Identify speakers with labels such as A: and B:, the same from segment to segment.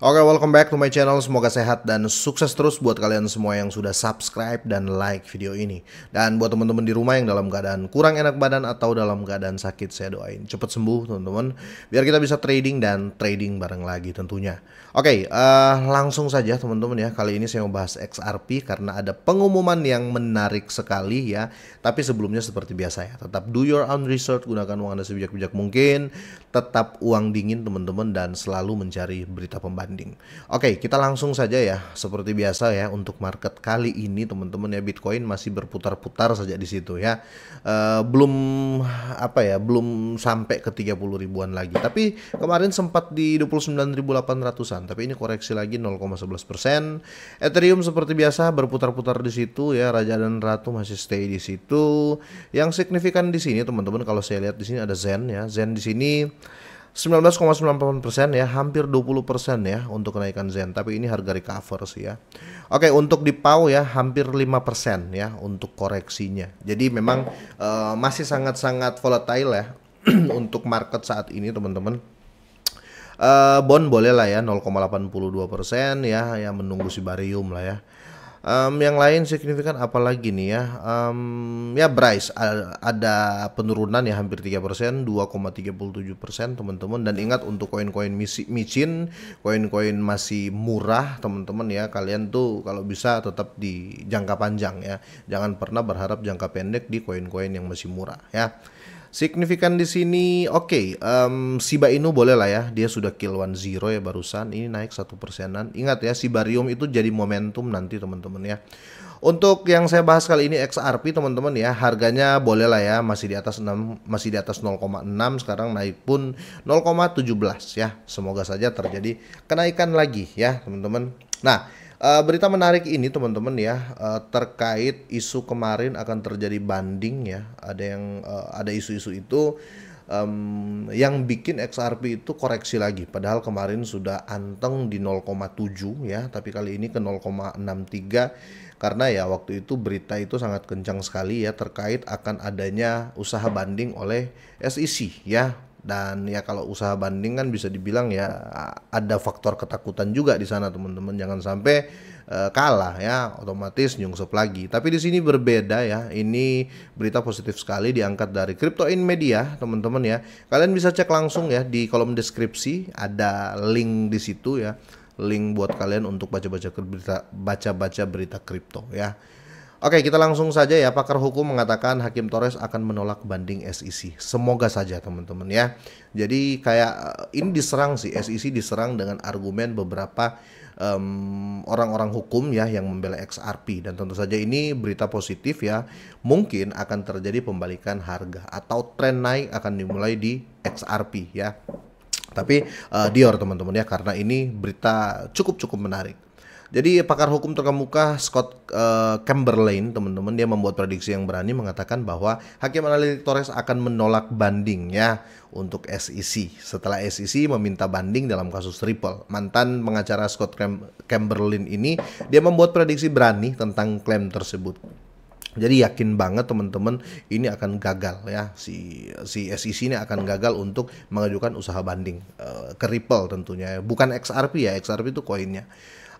A: Oke, okay, welcome back to my channel. Semoga sehat dan sukses terus buat kalian semua yang sudah subscribe dan like video ini. Dan buat teman-teman di rumah yang dalam keadaan kurang enak badan atau dalam keadaan sakit, saya doain cepat sembuh, teman-teman. Biar kita bisa trading dan trading bareng lagi tentunya. Oke, okay, uh, eh, langsung saja teman-teman ya. Kali ini saya mau bahas XRP karena ada pengumuman yang menarik sekali ya. Tapi sebelumnya seperti biasa ya, tetap do your own research, gunakan uang Anda sebijak-bijak mungkin, tetap uang dingin teman-teman dan selalu mencari berita pembaca banding. Oke, kita langsung saja ya. Seperti biasa ya untuk market kali ini teman-teman ya Bitcoin masih berputar-putar saja di situ ya. Uh, belum apa ya, belum sampai ke 30 ribuan lagi. Tapi kemarin sempat di 29.800-an, tapi ini koreksi lagi 0,11%. Ethereum seperti biasa berputar-putar di situ ya. Raja dan ratu masih stay di situ. Yang signifikan di sini teman-teman kalau saya lihat di sini ada Zen ya. Zen di sini 19,98% ya, hampir 20% ya untuk kenaikan Zen, tapi ini harga recover sih ya. Oke, untuk di PAU ya hampir 5% ya untuk koreksinya. Jadi memang uh, masih sangat-sangat volatile ya untuk market saat ini teman-teman. Uh, bond boleh lah ya 0,82% ya, ya menunggu si barium lah ya. Um, yang lain signifikan apalagi nih ya. Um, ya Bryce ada penurunan ya hampir 3%, 2,37% teman-teman dan ingat untuk koin-koin micin, koin-koin masih murah teman-teman ya. Kalian tuh kalau bisa tetap di jangka panjang ya. Jangan pernah berharap jangka pendek di koin-koin yang masih murah ya. Signifikan di sini oke, okay, um, Shiba Inu boleh lah ya. Dia sudah kill one zero ya barusan. Ini naik satu persenan. Ingat ya, Sibarium itu jadi momentum nanti teman-teman ya. Untuk yang saya bahas kali ini XRP teman-teman ya, harganya boleh lah ya, masih di atas 6 masih di atas 0,6 sekarang naik pun 0,17 ya. Semoga saja terjadi kenaikan lagi ya, teman-teman. Nah, Uh, berita menarik ini teman-teman ya uh, terkait isu kemarin akan terjadi banding ya. Ada yang uh, ada isu-isu itu um, yang bikin XRP itu koreksi lagi. Padahal kemarin sudah anteng di 0,7 ya, tapi kali ini ke 0,63 karena ya waktu itu berita itu sangat kencang sekali ya terkait akan adanya usaha banding oleh SEC ya dan ya kalau usaha banding kan bisa dibilang ya ada faktor ketakutan juga di sana teman-teman jangan sampai uh, kalah ya otomatis nyungsep lagi tapi di sini berbeda ya ini berita positif sekali diangkat dari crypto in Media teman-teman ya kalian bisa cek langsung ya di kolom deskripsi ada link di situ ya link buat kalian untuk baca-baca berita baca-baca berita kripto ya Oke, kita langsung saja ya. Pakar hukum mengatakan Hakim Torres akan menolak banding SEC. Semoga saja teman-teman ya. Jadi kayak eh, ini diserang sih SEC diserang dengan argumen beberapa orang-orang um, hukum ya yang membela XRP dan tentu saja ini berita positif ya. Mungkin akan terjadi pembalikan harga atau tren naik akan dimulai di XRP ya. Tapi uh, Dior teman-teman ya karena ini berita cukup-cukup menarik. Jadi pakar hukum terkemuka Scott uh, eh, Camberlain, teman-teman, dia membuat prediksi yang berani mengatakan bahwa Hakim Analitik Torres akan menolak bandingnya untuk SEC setelah SEC meminta banding dalam kasus Ripple. Mantan pengacara Scott Cam Camberlain ini dia membuat prediksi berani tentang klaim tersebut. Jadi yakin banget teman-teman ini akan gagal ya si si SEC ini akan gagal untuk mengajukan usaha banding uh, ke Ripple tentunya ya. bukan XRP ya XRP itu koinnya.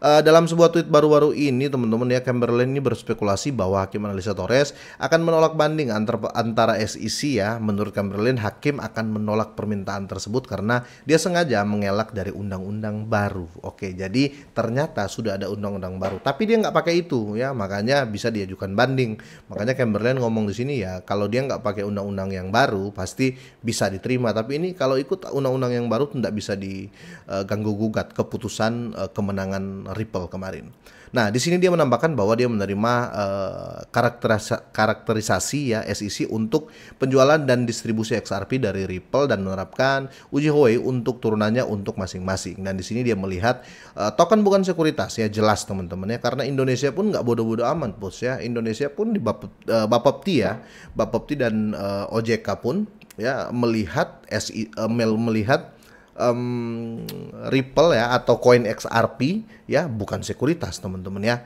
A: Eh, dalam sebuah tweet baru-baru ini teman-teman ya Cumberland ini berspekulasi bahwa hakim analisa Torres akan menolak banding antara antara SEC ya. Menurut Cumberland hakim akan menolak permintaan tersebut karena dia sengaja mengelak dari undang-undang baru. Oke, jadi ternyata sudah ada undang-undang baru, tapi dia nggak pakai itu ya, makanya bisa diajukan banding. Makanya Cumberland ngomong di sini ya, kalau dia nggak pakai undang-undang yang baru pasti bisa diterima, tapi ini kalau ikut undang-undang yang baru tidak bisa diganggu eh, gugat keputusan eh, kemenangan Ripple kemarin. Nah, di sini dia menambahkan bahwa dia menerima uh, eh, karakterisa karakterisasi ya SEC untuk penjualan dan distribusi XRP dari Ripple dan menerapkan uji Huawei untuk turunannya untuk masing-masing. Dan di sini dia melihat uh, token bukan sekuritas ya jelas teman-teman ya karena Indonesia pun nggak bodoh-bodoh aman bos ya. Indonesia pun di Bap uh, eh, Bapepti ya, Bapepti dan uh, OJK pun ya melihat SI, uh, e, melihat um, Ripple ya atau koin XRP ya bukan sekuritas teman-teman ya.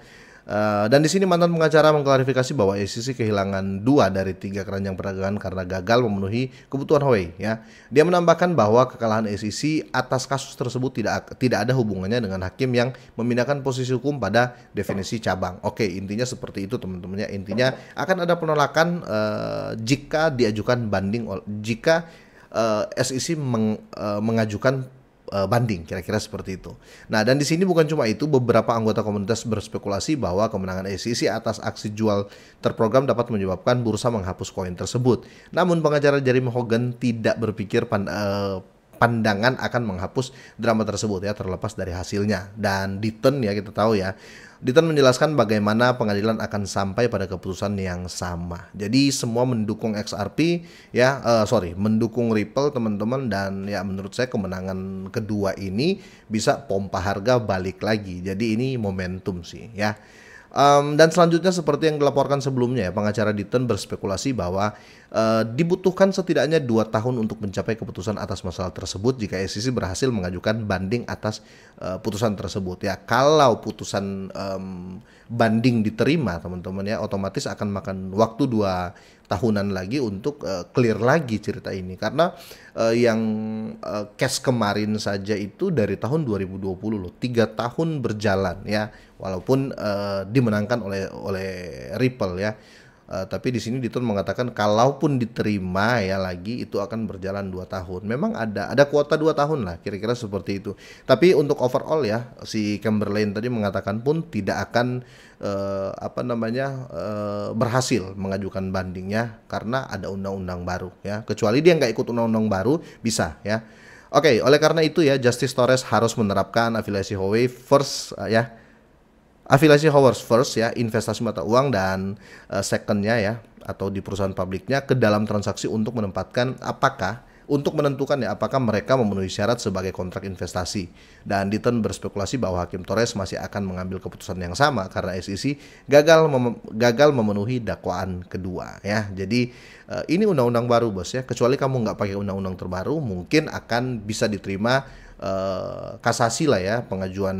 A: Uh, dan di sini mantan pengacara mengklarifikasi bahwa SEC kehilangan dua dari tiga keranjang perdagangan karena gagal memenuhi kebutuhan Huawei. Ya, dia menambahkan bahwa kekalahan SEC atas kasus tersebut tidak tidak ada hubungannya dengan hakim yang memindahkan posisi hukum pada definisi cabang. Oke, intinya seperti itu teman-temannya. Intinya akan ada penolakan uh, jika diajukan banding jika uh, eh, SEC meng, uh, mengajukan uh, banding kira-kira seperti itu. Nah, dan di sini bukan cuma itu, beberapa anggota komunitas berspekulasi bahwa kemenangan SEC atas aksi jual terprogram dapat menyebabkan bursa menghapus koin tersebut. Namun pengacara Jeremy Hogan tidak berpikir pan, uh, pandangan akan menghapus drama tersebut ya terlepas dari hasilnya. Dan Ditton ya kita tahu ya Ditton menjelaskan bagaimana pengadilan akan sampai pada keputusan yang sama. Jadi semua mendukung XRP ya, uh, sorry, mendukung Ripple teman-teman dan ya menurut saya kemenangan kedua ini bisa pompa harga balik lagi. Jadi ini momentum sih ya. Um, dan selanjutnya seperti yang dilaporkan sebelumnya ya, pengacara Ditten berspekulasi bahwa uh, dibutuhkan setidaknya dua tahun untuk mencapai keputusan atas masalah tersebut jika SEC berhasil mengajukan banding atas uh, putusan tersebut ya. Kalau putusan um, banding diterima teman-teman ya, otomatis akan makan waktu dua tahunan lagi untuk uh, clear lagi cerita ini karena uh, yang uh, eh, cash kemarin saja itu dari tahun 2020 loh tiga tahun berjalan ya walaupun uh, dimenangkan oleh oleh Ripple ya Uh, tapi di sini Diton mengatakan kalaupun diterima ya lagi itu akan berjalan 2 tahun. Memang ada ada kuota 2 tahun lah kira-kira seperti itu. Tapi untuk overall ya si Camberlain tadi mengatakan pun tidak akan uh, apa namanya uh, berhasil mengajukan bandingnya karena ada undang-undang baru ya. Kecuali dia nggak ikut undang-undang baru bisa ya. Oke, okay, oleh karena itu ya Justice Torres harus menerapkan afiliasi Huawei first uh, ya Afiliasi hours first ya, investasi mata uang dan uh, secondnya ya atau di perusahaan publiknya ke dalam transaksi untuk menempatkan apakah untuk menentukan ya apakah mereka memenuhi syarat sebagai kontrak investasi. Dan Ditton berspekulasi bahwa Hakim Torres masih akan mengambil keputusan yang sama karena SEC gagal mem gagal memenuhi dakwaan kedua ya. Jadi uh, ini undang-undang baru bos ya. Kecuali kamu nggak pakai undang-undang terbaru mungkin akan bisa diterima Eh, kasasi lah ya, pengajuan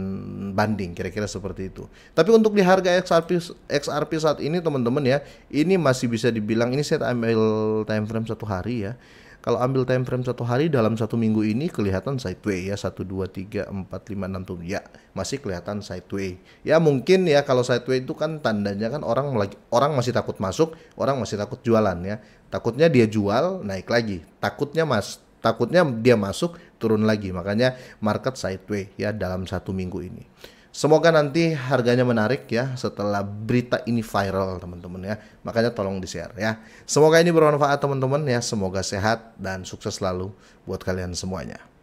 A: banding kira-kira seperti itu. Tapi untuk di harga XRP XRP saat ini teman-teman ya, ini masih bisa dibilang ini saya ambil time frame satu hari ya. Kalau ambil time frame satu hari dalam satu minggu ini kelihatan sideways ya satu dua tiga empat lima enam tujuh ya masih kelihatan sideways. ya mungkin ya kalau sideways itu kan tandanya kan orang lagi orang masih takut masuk orang masih takut jualan ya takutnya dia jual naik lagi takutnya mas Takutnya dia masuk turun lagi. Makanya market sideways ya dalam satu minggu ini. Semoga nanti harganya menarik ya setelah berita ini viral teman-teman ya. Makanya tolong di-share ya. Semoga ini bermanfaat teman-teman ya. Semoga sehat dan sukses selalu buat kalian semuanya.